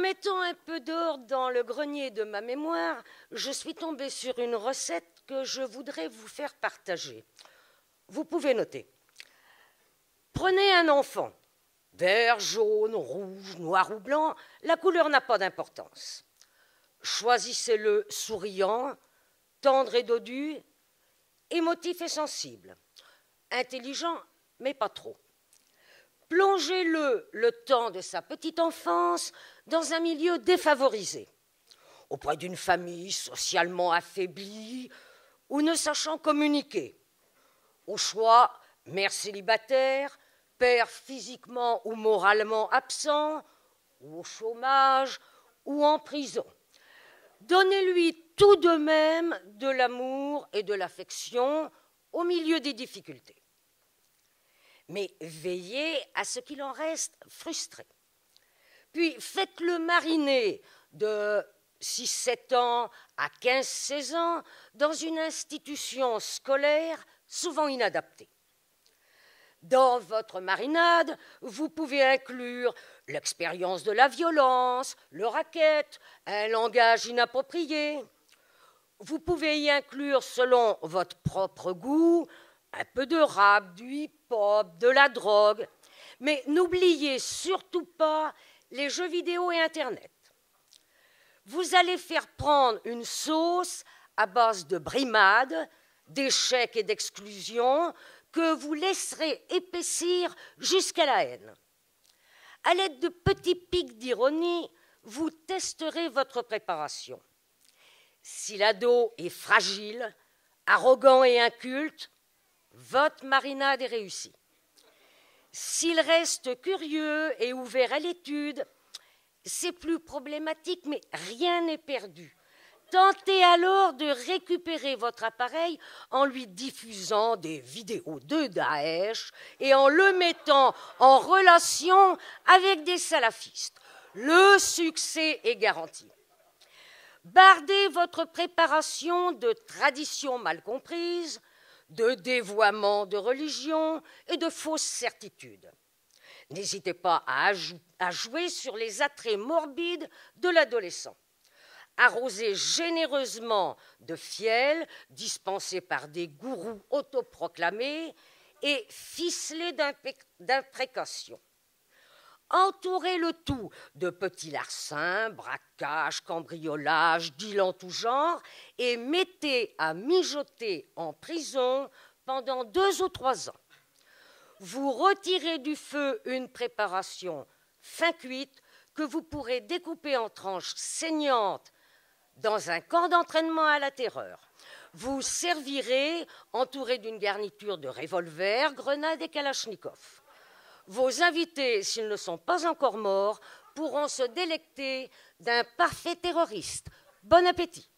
mettant un peu d'or dans le grenier de ma mémoire, je suis tombée sur une recette que je voudrais vous faire partager. Vous pouvez noter. Prenez un enfant, vert, jaune, rouge, noir ou blanc, la couleur n'a pas d'importance. Choisissez-le souriant, tendre et dodu, émotif et sensible, intelligent mais pas trop plongez-le le temps de sa petite enfance dans un milieu défavorisé, auprès d'une famille socialement affaiblie ou ne sachant communiquer. Au choix, mère célibataire, père physiquement ou moralement absent, ou au chômage, ou en prison. Donnez-lui tout de même de l'amour et de l'affection au milieu des difficultés mais veillez à ce qu'il en reste frustré. Puis faites-le mariner de 6-7 ans à 15-16 ans dans une institution scolaire souvent inadaptée. Dans votre marinade, vous pouvez inclure l'expérience de la violence, le racket, un langage inapproprié. Vous pouvez y inclure, selon votre propre goût, un peu de rap, du hip de la drogue. Mais n'oubliez surtout pas les jeux vidéo et Internet. Vous allez faire prendre une sauce à base de brimades, d'échecs et d'exclusions que vous laisserez épaissir jusqu'à la haine. À l'aide de petits pics d'ironie, vous testerez votre préparation. Si l'ado est fragile, arrogant et inculte, votre marinade est réussie. S'il reste curieux et ouvert à l'étude, c'est plus problématique, mais rien n'est perdu. Tentez alors de récupérer votre appareil en lui diffusant des vidéos de Daesh et en le mettant en relation avec des salafistes. Le succès est garanti. Bardez votre préparation de traditions mal comprises, de dévoiement de religion et de fausses certitudes. N'hésitez pas à, jouer sur les attraits morbides de l'adolescent. Arrosé généreusement de fiel dispensé par des gourous autoproclamés et ficelés d'imprécations. Entourez le tout de petits larcins, braquages, cambriolages, deals tout genre, et mettez à mijoter en prison pendant deux ou trois ans. Vous retirez du feu une préparation fin cuite que vous pourrez découper en tranches saignantes dans un camp d'entraînement à la terreur. Vous servirez entouré d'une garniture de revolvers, grenades et kalachnikovs. Vos invités, s'ils ne sont pas encore morts, pourront se délecter d'un parfait terroriste. Bon appétit